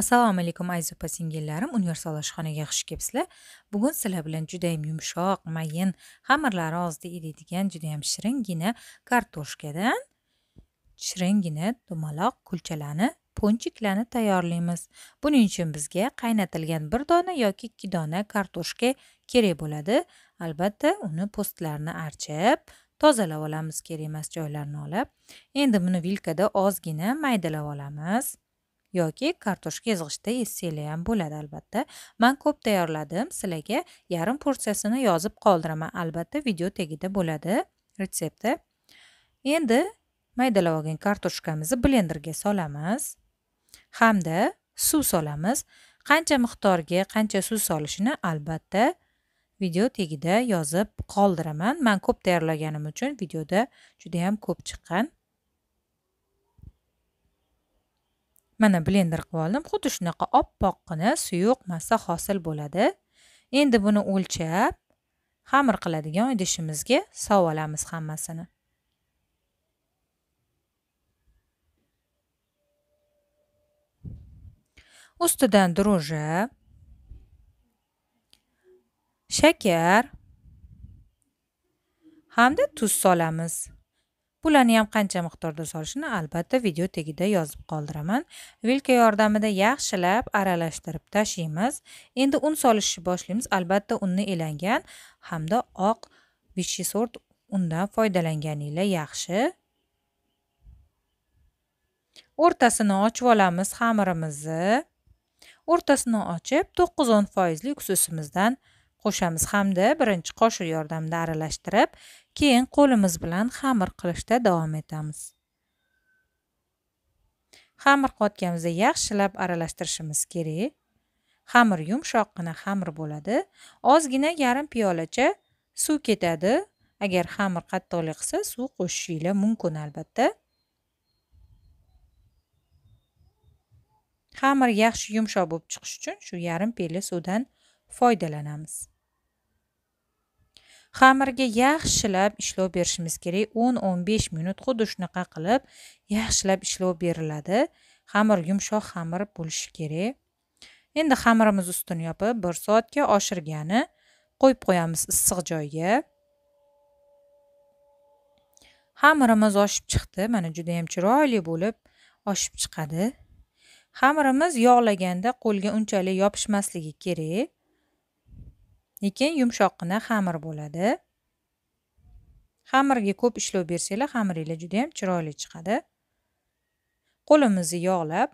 assalomu alaykum aziz opa singillarim universal oshxonaga xush kelibsizlar bugun sizlar bilan judayam yumshoq mayin xamirlari og'zida eriydigan judayam shiringina kartoshkadan shiringina dumaloq kulchalarni ponchiklarni tayyorlaymiz buning uchun bizga qaynatilgan bir dona yoki ikki dona kartoshka kerak bo'ladi albatta uni po'stlarini archib tozalab olamiz kerak emas joylarini olib endi buni vilkada ozgina maydalab olamiz yoki kartoshka ezg'ichda yesanglar ham bo'ladi albatta man ko'p tayyorladim sizlarga yarim porsiyasini yozib qoldiraman albatta video tagida bo'ladi retsepti endi maydalab olgan kartoshkamizni blenderga solamiz hamda suv solamiz qancha miqdorga qancha suv solishini albatta video tagida yozib qoldiraman man ko'p tayyorlaganim uchun videoda juda yam ko'p chiqqan mana blender qilib oldim xuddi shunaqa oppoqqina suyuq massa hosil bo'ladi endi buni o'lchab xamir qiladigan idishimizga sovib olamiz hammasini ustidan druja shakar hamda tuz solamiz Pulani ham qancha miqdorda solishini albatta video tagida yozib qoldiraman. Vilka yordamida yaxshilab aralashtirib tashlaymiz. Endi un solishni boshlaymiz. Albatta unni elangan hamda oq vichy sort undan foydalanganingizlar yaxshi. O'rtasini ochib olamiz xamirimizni. O'rtasini ochib 9-10 foizlik so'simizdan qo'shamiz hamda birinchi qoshiq yordamida aralashtirib keyin qo'limiz bilan xamir qilishda davom etamiz xamir qotganimizda yaxshilab aralashtirishimiz kerak xamir yumshoqqina xamir bo'ladi ozgina yarim piyolacha suv ketadi agar xamir qattiqlik qilsa suv qo'shishinglar mumkin albatta xamir yaxshi yumshoq bo'lib chiqish uchun shu yarim piyola suvdan foydalanamiz xamirga yaxshilab ishlov berishimiz kerak 10-15 minut xuddi shunaqa qilib yaxshilab ishlov beriladi xamir yumshoq xamir bo'lishi kerak endi xamirimiz ustini yopib 1 soatga oshirgani qo'yib qo'yamiz issiq joyga xamirimiz oshib chiqdi mana juda ham chiroyli bo'lib oshib chiqadi xamirimiz yog'laganda qo'lga unchalik yopishmasligi kerak lekin yumshoqqina xamir bo'ladi xamirga ko'p ishlov bersanglar xamiringlar judayam chiroyli chiqadi qo'limizni yog'lab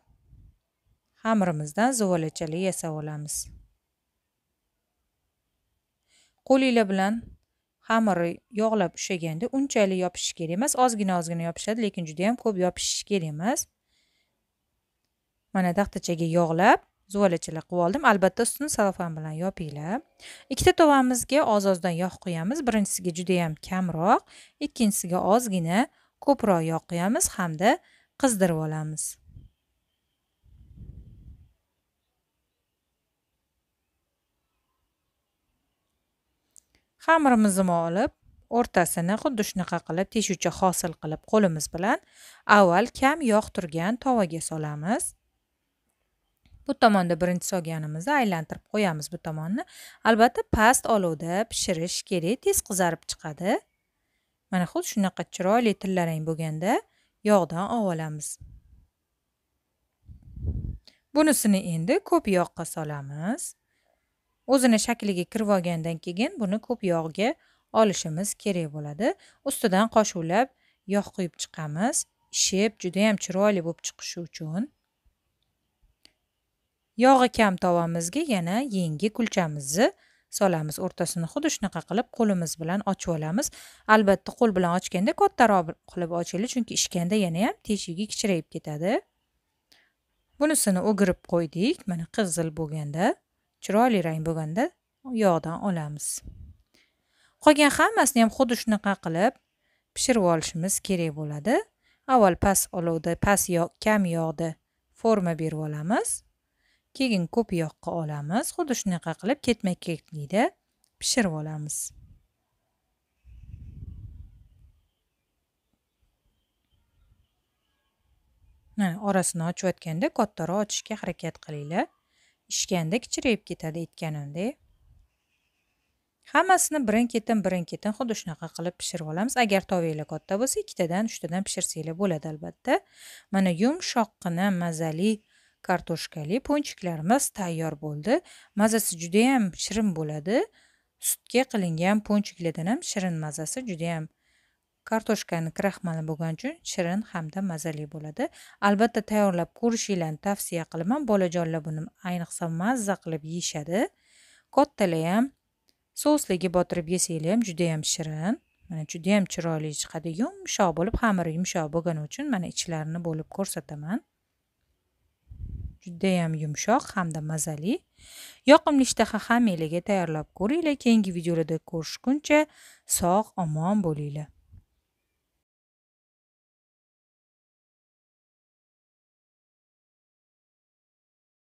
xamirimizdan zuvalachalar yasab olamiz qo'linglar bilan xamiri yog'lab ushlaganda unchalik yopishish kerak emas ozgina ozgina yopishadi lekin juda judayam ko'p yopishish kerak emas mana taxtachaga yog'lab zuvalachilar qilib oldim albatta ustini salofan bilan yopinglar ikkita tovamizga oz ozdan yog' quyamiz birinchisiga judayam kamroq ikkinchisiga ozgina ko'proq yog' quyamiz hamda qizdirib olamiz xamirimizni olib o'rtasini xuddi shunaqa qilib teshuvcha hosil qilib qo'limiz bilan avval kam yog' turgan tovaga solamiz bu tomonda birinchi solganimizni aylantirib qo'yamiz bu tomonni albatta past olovda pishirish kerak tez qizarib chiqadi mana xuddi shunaqa chiroyli tillarang bo'lganda yog'dan olib olamiz bunisini endi ko'p yog'ga solamiz o'zini shakliga kirib olgandan keyin buni ko'p yog'ga olishimiz kerak bo'ladi ustidan qoshuvlab yog' quyib chiqamiz ishib judayam chiroyli bo'lib chiqishi uchun yog'i kam tovamizga yana yangi kulchamizni solamiz o'rtasini xuddi shunaqa qilib qo'limiz bilan ochib olamiz albatta qo'l bilan ochganda kattaroq qilib ochaylik chunki ichganda yana ham teshigi kichrayib ketadi bunisini o'girib qo'ydik mana qizil bo'lganda chiroyli rang bo'lganda yog'dan olamiz qolgan hammasini ham xuddi shunaqa qilib pishirib olishimiz kerak bo'ladi avval past olovda past yog' kam yog'da forma berib olamiz keyin ko'p yoqqa olamiz xuddi shunaqa qilib ketma ketlikda pishirib olamiz mana orasini ochayotganda kattaroq ochishga harakat qilinglar ishganda kichrayib ketadi aytganimdek hammasini birin ketin birin ketin xuddi shunaqa qilib pishirib olamiz agar tovinglar katta bo'lsa ikkitadan uchtadan pishirsanglar bo'ladi albatta mana yumshoqqina mazali kartoshkali ponchiklarimiz tayyor bo'ldi mazasi juda ham shirin bo'ladi sutga qilingan ponchiklardan ham shirin mazasi juda ham kartoshkani kraxmali bo'lgani uchun shirin hamda mazali bo'ladi albatta tayyorlab ko'rishinglarni tavsiya qilaman bolajonlar buni ayniqsa mazza qilib yeyishadi kattalar ham souslarga botirib yesanglar ham juda ham shirin mana juda ham chiroyli chiqadi yumshoq bo'lib xamiri yumshoq bo'lgani uchun mana ichlarini bo'lib ko'rsataman judayam yumshoq hamda mazali yoqimli ishtaha hamilaga tayyorlab ko'ringlar keyingi videolarda ko'rishguncha sog' omon bo'linglar